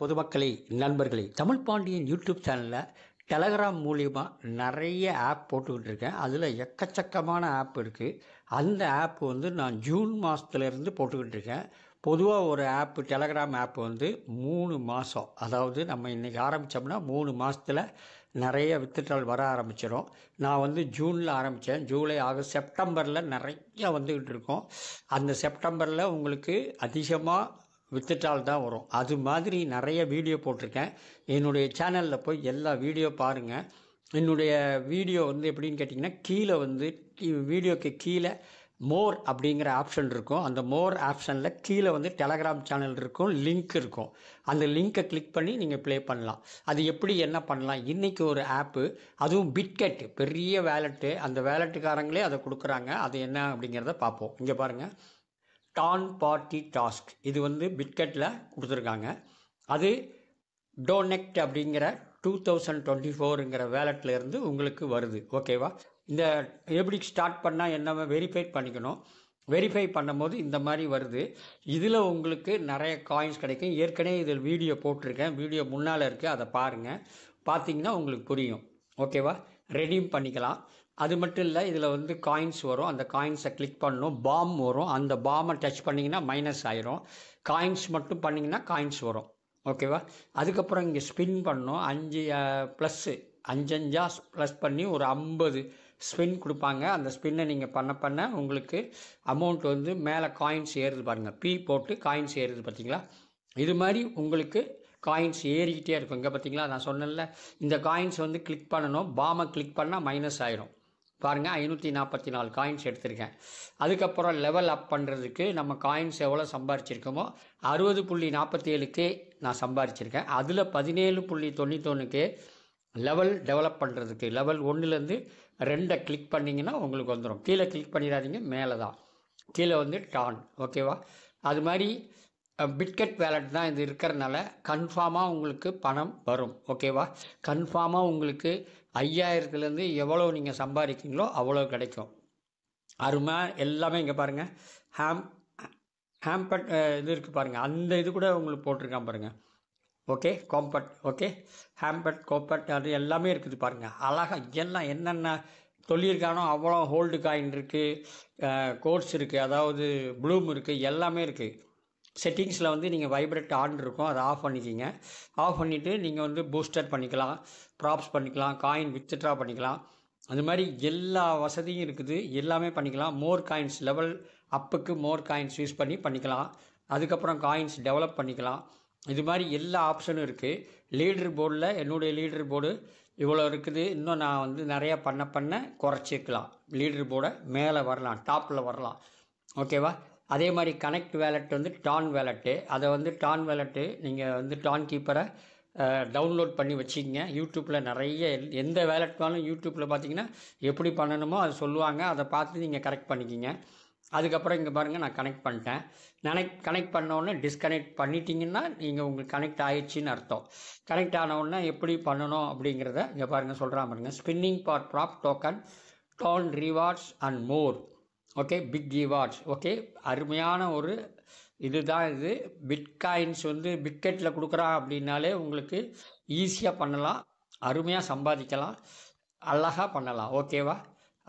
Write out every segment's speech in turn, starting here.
பொதுமக்களை நண்பர்களை தமிழ் பாண்டியன் யூடியூப் சேனலில் டெலகிராம் மூலிமா நிறைய ஆப் போட்டுக்கிட்டு இருக்கேன் அதில் எக்கச்சக்கமான ஆப் இருக்குது அந்த ஆப் வந்து நான் ஜூன் மாதத்துலேருந்து போட்டுக்கிட்டு இருக்கேன் பொதுவாக ஒரு ஆப் டெலகிராம் ஆப் வந்து மூணு மாதம் அதாவது நம்ம இன்றைக்கி ஆரம்பித்தோம்னா மூணு மாதத்தில் நிறைய வித்துட்டால் வர ஆரம்பிச்சிடும் நான் வந்து ஜூனில் ஆரம்பித்தேன் ஜூலை ஆகஸ்ட் செப்டம்பரில் நிறைய வந்துக்கிட்டு இருக்கோம் அந்த செப்டம்பரில் உங்களுக்கு அதிகமாக வித்துட்டால் தான் வரும் அது மாதிரி நிறைய வீடியோ போட்டிருக்கேன் என்னுடைய சேனலில் போய் எல்லா வீடியோ பாருங்கள் என்னுடைய வீடியோ வந்து எப்படின்னு கேட்டிங்கன்னா கீழே வந்து வீடியோக்கு கீழே மோர் அப்படிங்கிற ஆப்ஷன் இருக்கும் அந்த மோர் ஆப்ஷனில் கீழே வந்து டெலகிராம் சேனல் இருக்கும் லிங்க் இருக்கும் அந்த லிங்க்கை கிளிக் பண்ணி நீங்கள் ப்ளே பண்ணலாம் அது எப்படி என்ன பண்ணலாம் இன்றைக்கி ஒரு ஆப்பு அதுவும் பிட்கெட்டு பெரிய வேலெட்டு அந்த வேலெட்டுக்காரங்களே அதை கொடுக்குறாங்க அது என்ன அப்படிங்கிறத பார்ப்போம் இங்கே பாருங்கள் டான் பார்ட்டி டாஸ்க் இது வந்து பிட்கெட்டில் கொடுத்துருக்காங்க அது டோனெக்ட் அப்படிங்கிற டூ தௌசண்ட் டுவெண்ட்டி ஃபோருங்கிற வேலட்லேருந்து உங்களுக்கு வருது ஓகேவா இந்த எப்படி ஸ்டார்ட் பண்ணால் என்ன வெரிஃபை பண்ணிக்கணும் வெரிஃபை பண்ணும்போது இந்த மாதிரி வருது இதில் உங்களுக்கு நிறைய காயின்ஸ் கிடைக்கும் ஏற்கனவே இதில் வீடியோ போட்டிருக்கேன் வீடியோ முன்னால் இருக்குது அதை பாருங்கள் பார்த்தீங்கன்னா உங்களுக்கு புரியும் ஓகேவா ரெடியூம் பண்ணிக்கலாம் அது மட்டும் இல்லை இதில் வந்து காயின்ஸ் வரும் அந்த காயின்ஸை கிளிக் பண்ணணும் பாம் வரும் அந்த பாமை டச் பண்ணிங்கன்னா மைனஸ் ஆயிரும் காயின்ஸ் மட்டும் பண்ணிங்கன்னா காயின்ஸ் வரும் ஓகேவா அதுக்கப்புறம் இங்கே ஸ்பின் பண்ணணும் அஞ்சு ப்ளஸ்ஸு அஞ்சஞ்சா ப்ளஸ் பண்ணி ஒரு ஐம்பது ஸ்பின் கொடுப்பாங்க அந்த ஸ்பின்னை நீங்கள் பண்ண பண்ண உங்களுக்கு அமௌண்ட் வந்து மேலே காயின்ஸ் ஏறுது பாருங்கள் பி போட்டு காயின்ஸ் ஏறுது பார்த்தீங்களா இது மாதிரி உங்களுக்கு காயின்ஸ் ஏறிக்கிட்டே இருக்கும் இங்கே பார்த்தீங்களா நான் சொன்னேன்ல இந்த காயின்ஸ் வந்து கிளிக் பண்ணணும் பாமை கிளிக் பண்ணால் மைனஸ் ஆயிரும் பாருங்கள் ஐநூற்றி நாற்பத்தி நாலு காயின்ஸ் எடுத்திருக்கேன் அதுக்கப்புறம் லெவல் அப் பண்ணுறதுக்கு நம்ம காயின்ஸ் எவ்வளோ சம்பாரிச்சிருக்கோமோ அறுபது புள்ளி நாற்பத்தி ஏழுக்கு நான் சம்பாரிச்சிருக்கேன் அதில் பதினேழு புள்ளி தொண்ணூத்தொன்றுக்கு லெவல் டெவலப் பண்ணுறதுக்கு லெவல் ஒன்றுலேருந்து ரெண்டை கிளிக் பண்ணிங்கன்னா உங்களுக்கு வந்துடும் கீழே கிளிக் பண்ணிடாதீங்க மேலே தான் கீழே வந்து டான் ஓகேவா அது மாதிரி பிட்கெட் வேலட் தான் இது இருக்கிறனால கன்ஃபார்மாக உங்களுக்கு பணம் வரும் ஓகேவா கன்ஃபார்மாக உங்களுக்கு ஐயாயிரத்துலேருந்து எவ்வளோ நீங்கள் சம்பாதிக்கிறீங்களோ அவ்வளோ கிடைக்கும் அருமை எல்லாமே இங்கே பாருங்கள் ஹேம் ஹேம்பட் இது இருக்குது பாருங்கள் அந்த இது கூட உங்களுக்கு போட்டிருக்கான் பாருங்கள் ஓகே கோம்பட் ஓகே ஹேம்பட் கோம்பட் அது எல்லாமே இருக்குது பாருங்கள் அழகாக எல்லாம் என்னென்ன சொல்லியிருக்கானோ அவ்வளோ ஹோல்டு காயின் இருக்குது கோர்ஸ் இருக்குது அதாவது ப்ளூம் இருக்குது எல்லாமே இருக்குது செட்டிங்ஸில் வந்து நீங்கள் வைப்ரேட் ஆன் இருக்கும் அதை ஆஃப் பண்ணிக்கிங்க ஆஃப் பண்ணிவிட்டு நீங்கள் வந்து பூஸ்டர் பண்ணிக்கலாம் ப்ராப்ஸ் பண்ணிக்கலாம் காயின் வித்ட்ரா பண்ணிக்கலாம் அது மாதிரி எல்லா வசதியும் இருக்குது எல்லாமே பண்ணிக்கலாம் மோர் காயின்ஸ் லெவல் அப்புக்கு மோர் காயின்ஸ் யூஸ் பண்ணி பண்ணிக்கலாம் அதுக்கப்புறம் காயின்ஸ் டெவலப் பண்ணிக்கலாம் இது மாதிரி எல்லா ஆப்ஷனும் இருக்குது லீடர் போர்டில் என்னுடைய லீடர் போர்டு இவ்வளோ இருக்குது இன்னும் நான் வந்து நிறையா பண்ண பண்ண குறைச்சிக்கலாம் லீடர் போர்டை மேலே வரலாம் டாப்பில் வரலாம் ஓகேவா அதே மாதிரி கனெக்ட் வேலெட் வந்து டான் வேலெட்டு அதை வந்து டான் வேலெட்டு நீங்கள் வந்து டான் கீப்பரை டவுன்லோட் பண்ணி வச்சுக்கங்க யூடியூப்பில் நிறைய எந்த வேலெட்னாலும் யூடியூப்பில் பார்த்தீங்கன்னா எப்படி பண்ணணுமோ அதை சொல்லுவாங்க அதை பார்த்து நீங்கள் கரெக்ட் பண்ணிக்கிங்க அதுக்கப்புறம் இங்கே பாருங்கள் நான் கனெக்ட் பண்ணிட்டேன் கனெக்ட் கனெக்ட் பண்ணோடனே டிஸ்கனெக்ட் பண்ணிட்டீங்கன்னா நீங்கள் உங்களுக்கு கனெக்ட் ஆயிடுச்சின்னு அர்த்தம் கனெக்ட் ஆனவுடனே எப்படி பண்ணணும் அப்படிங்கிறத இங்கே பாருங்கள் சொல்கிறா பாருங்கள் spinning for prop token TON rewards and more okay big rewards okay அருமையான ஒரு இதுதான் இது பிட்காயின்ஸ் வந்து பிக்கெட்டில் கொடுக்குறான் அப்படின்னாலே உங்களுக்கு ஈஸியாக பண்ணலாம் அருமையாக சம்பாதிக்கலாம் அழகாக பண்ணலாம் ஓகேவா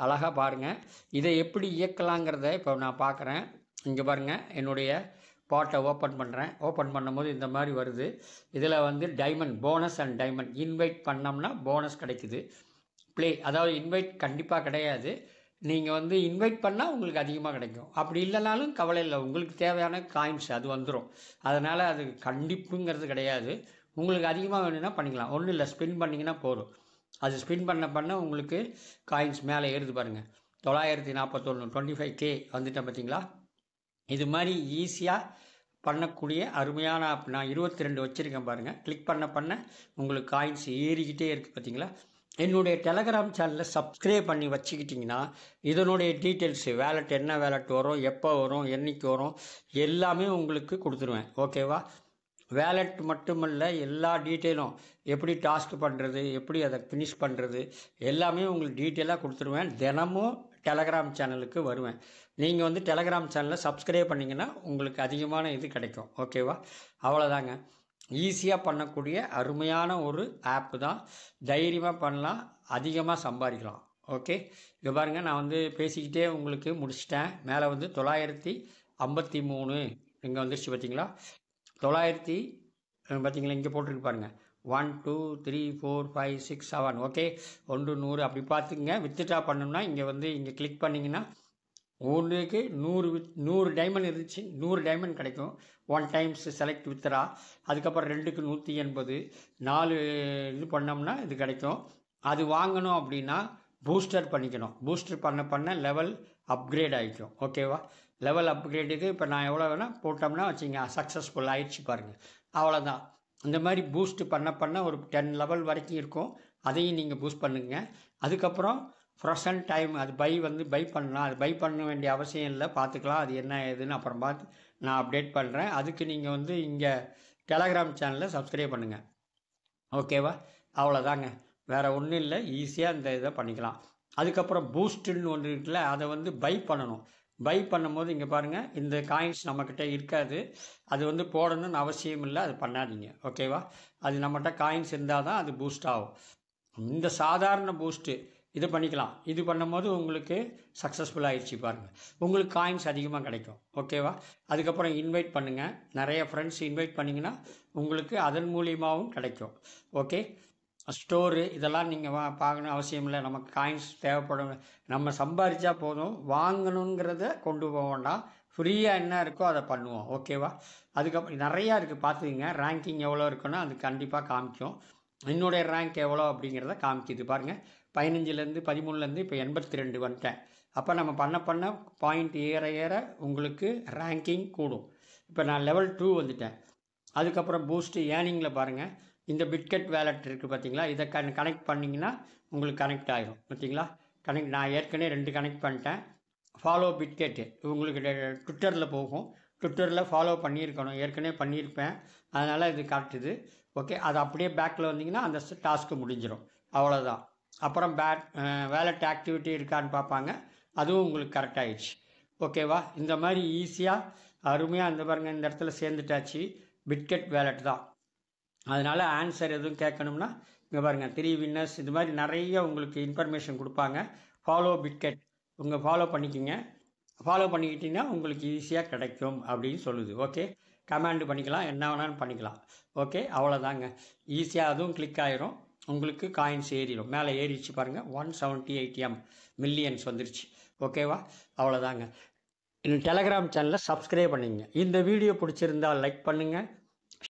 அழகாக பாருங்கள் இதை எப்படி இயக்கலாங்கிறத இப்போ நான் பார்க்குறேன் இங்கே பாருங்கள் என்னுடைய பாட்டை ஓப்பன் பண்ணுறேன் ஓப்பன் பண்ணும்போது இந்த மாதிரி வருது இதில் வந்து diamond bonus and diamond invite பண்ணோம்னா போனஸ் கிடைக்குது ப்ளே அதாவது இன்வைட் கண்டிப்பாக கிடையாது நீங்கள் வந்து இன்வைட் பண்ணால் உங்களுக்கு அதிகமாக கிடைக்கும் அப்படி இல்லைனாலும் கவலை இல்லை உங்களுக்கு தேவையான காயின்ஸ் அது வந்துடும் அதனால் அது கண்டிப்புங்கிறது கிடையாது உங்களுக்கு அதிகமாக வேணும்னா பண்ணிக்கலாம் ஒன்றும் இல்லை ஸ்பின் பண்ணிங்கன்னா போதும் அது ஸ்பின் பண்ண பண்ண உங்களுக்கு காயின்ஸ் மேலே ஏறுது பாருங்கள் தொள்ளாயிரத்தி நாற்பத்தொன்று டுவெண்ட்டி ஃபைவ் கே வந்துட்டேன் பார்த்தீங்களா இது மாதிரி ஈஸியாக பண்ணக்கூடிய அருமையான ஆப் நான் இருபத்தி ரெண்டு வச்சுருக்கேன் பாருங்கள் கிளிக் பண்ண பண்ண உங்களுக்கு காயின்ஸ் ஏறிக்கிட்டே இருக்குது பார்த்தீங்களா என்னுடைய டெலகிராம் சேனலை சப்ஸ்கிரைப் பண்ணி வச்சுக்கிட்டிங்கன்னா இதனுடைய டீட்டெயில்ஸு வேலட் என்ன வேலட் வரும் எப்போ வரும் என்றைக்கு வரும் எல்லாமே உங்களுக்கு கொடுத்துருவேன் ஓகேவா வேலட் மட்டுமல்ல எல்லா டீட்டெயிலும் எப்படி டாஸ்க் பண்ணுறது எப்படி அதை ஃபினிஷ் பண்ணுறது எல்லாமே உங்களுக்கு டீட்டெயிலாக கொடுத்துருவேன் தினமும் டெலகிராம் சேனலுக்கு வருவேன் நீங்கள் வந்து டெலகிராம் சேனலை சப்ஸ்கிரைப் பண்ணிங்கன்னா உங்களுக்கு அதிகமான இது கிடைக்கும் ஓகேவா அவ்வளோதாங்க ஈஸியாக பண்ணக்கூடிய அருமையான ஒரு ஆப்பு தான் தைரியமாக பண்ணலாம் அதிகமாக சம்பாதிக்கலாம் ஓகே இங்கே பாருங்கள் நான் வந்து பேசிக்கிட்டே உங்களுக்கு முடிச்சிட்டேன் மேலே வந்து தொள்ளாயிரத்தி ஐம்பத்தி மூணு இங்கே வந்துருச்சு பார்த்தீங்களா தொள்ளாயிரத்தி பார்த்தீங்களா இங்கே போட்டிருக்கு பாருங்கள் one two three four five six seven okay ஒன்று நூறு அப்படி பார்த்துக்குங்க வித்துட்ரா பண்ணணும்னா இங்கே வந்து இங்கே கிளிக் பண்ணிங்கன்னா ஒன்றுக்கு நூறு வித் நூறு டைமண்ட் இருந்துச்சு நூறு டைமண்ட் கிடைக்கும் ஒன் டைம்ஸ் செலக்ட் வித்ரா அதுக்கப்புறம் ரெண்டுக்கு நூற்றி எண்பது நாலு இது பண்ணோம்னா இது கிடைக்கும் அது வாங்கணும் அப்படின்னா பூஸ்டர் பண்ணிக்கணும் பூஸ்டர் பண்ண பண்ண லெவல் அப்கிரேட் ஆகிக்கும் ஓகேவா லெவல் அப்கிரேடுக்கு இப்போ நான் எவ்வளோ வேணால் போட்டோம்னா வச்சுங்க சக்ஸஸ்ஃபுல் ஆகிடுச்சு பாருங்கள் அவ்வளோதான் இந்த மாதிரி பூஸ்ட் பண்ண பண்ண ஒரு டென் லெவல் வரைக்கும் இருக்கும் அதையும் நீங்கள் பூஸ்ட் பண்ணுங்கள் அதுக்கப்புறம் ஃப்ரெஷன் டைம் அது பை வந்து பை பண்ணலாம் அது பை பண்ண வேண்டிய அவசியம் இல்லை பார்த்துக்கலாம் அது என்ன ஏதுன்னு அப்புறம் பார்த்து நான் அப்டேட் பண்ணுறேன் அதுக்கு நீங்கள் வந்து இங்கே டெலகிராம் சேனலில் சப்ஸ்கிரைப் பண்ணுங்கள் ஓகேவா அவ்வளோதாங்க வேறு ஒன்றும் இல்லை ஈஸியாக இந்த இதை பண்ணிக்கலாம் அதுக்கப்புறம் பூஸ்ட்டுன்னு ஒன்று இருக்குல்ல அதை வந்து பை பண்ணணும் பை பண்ணும்போது இங்கே பாருங்கள் இந்த காயின்ஸ் நம்மக்கிட்ட இருக்காது அது வந்து போடணும்னு அவசியம் இல்லை அது பண்ணாதீங்க ஓகேவா அது நம்மகிட்ட காயின்ஸ் இருந்தால் தான் அது பூஸ்ட் ஆகும் இந்த சாதாரண பூஸ்ட்டு இது பண்ணிக்கலாம் இது பண்ணும்போது உங்களுக்கு சக்ஸஸ்ஃபுல் ஆகிடுச்சு பாருங்கள் உங்களுக்கு காயின்ஸ் அதிகமாக கிடைக்கும் ஓகேவா அதுக்கப்புறம் இன்வைட் பண்ணுங்கள் நிறைய ஃப்ரெண்ட்ஸ் இன்வைட் பண்ணிங்கன்னா உங்களுக்கு அதன் மூலியமாகவும் கிடைக்கும் ஓகே ஸ்டோரு இதெல்லாம் நீங்கள் வா பார்க்கணும் அவசியம் இல்லை நமக்கு காயின்ஸ் தேவைப்படும் நம்ம சம்பாரித்தா போதும் வாங்கணுங்கிறத கொண்டு போக வேண்டாம் ஃப்ரீயாக என்ன இருக்கோ அதை பண்ணுவோம் ஓகேவா அதுக்கப்புறம் நிறையா இருக்குது பார்த்துக்குங்க ரேங்கிங் எவ்வளோ இருக்குன்னா அது கண்டிப்பாக காமிக்கும் என்னுடைய ரேங்க் எவ்வளோ அப்படிங்கிறத காமிக்குது பாருங்கள் பதினஞ்சுலேருந்து பதிமூணுலேருந்து இப்போ எண்பத்தி ரெண்டு வந்துட்டேன் அப்போ நம்ம பண்ண பண்ண பாயிண்ட் ஏற ஏற உங்களுக்கு ரேங்கிங் கூடும் இப்போ நான் லெவல் டூ வந்துட்டேன் அதுக்கப்புறம் பூஸ்ட்டு ஏர்னிங்கில் பாருங்கள் இந்த பிட்கெட் வேலட் இருக்குது பார்த்தீங்களா இதை கன் கனெக்ட் பண்ணிங்கன்னா உங்களுக்கு கனெக்ட் ஆகிடும் பார்த்தீங்களா கனெக்ட் நான் ஏற்கனவே ரெண்டு கனெக்ட் பண்ணிட்டேன் ஃபாலோ பிட்கெட்டு உங்களுக்கு ட்விட்டரில் போகும் ட்விட்டரில் ஃபாலோ பண்ணியிருக்கணும் ஏற்கனவே பண்ணியிருப்பேன் அதனால் இது காட்டுது ஓகே அது அப்படியே பேக்கில் வந்தீங்கன்னா அந்த டாஸ்க்கு முடிஞ்சிடும் அவ்வளோதான் அப்புறம் பேட் வேலட் ஆக்டிவிட்டி இருக்கான்னு பார்ப்பாங்க அதுவும் உங்களுக்கு கரெக்ட் ஆகிடுச்சு ஓகேவா இந்த மாதிரி ஈஸியாக அருமையாக இந்த பாருங்கள் இந்த இடத்துல சேர்ந்துட்டாச்சு பிட்கெட் வேலட் தான் அதனால் ஆன்சர் எதுவும் கேட்கணும்னா இங்கே பாருங்கள் த்ரீ வின்னர்ஸ் இது மாதிரி நிறைய உங்களுக்கு இன்ஃபர்மேஷன் கொடுப்பாங்க ஃபாலோ பிட்கெட் உங்கள் ஃபாலோ பண்ணிக்கோங்க ஃபாலோ பண்ணிக்கிட்டிங்கன்னா உங்களுக்கு ஈஸியாக கிடைக்கும் அப்படின்னு சொல்லுது ஓகே கமாண்டு பண்ணிக்கலாம் என்ன வேணாலும் பண்ணிக்கலாம் ஓகே அவ்வளோதாங்க ஈஸியாக அதுவும் கிளிக் ஆயிரும் உங்களுக்கு காயின்ஸ் ஏறிடும் மேலே ஏறிடுச்சு பாருங்கள் one seventy eight M millions வந்துருச்சு ஓகேவா அவ்வளோதாங்க டெலகிராம் சேனலை சப்ஸ்கிரைப் பண்ணிங்க இந்த வீடியோ பிடிச்சிருந்தால் லைக் பண்ணுங்கள்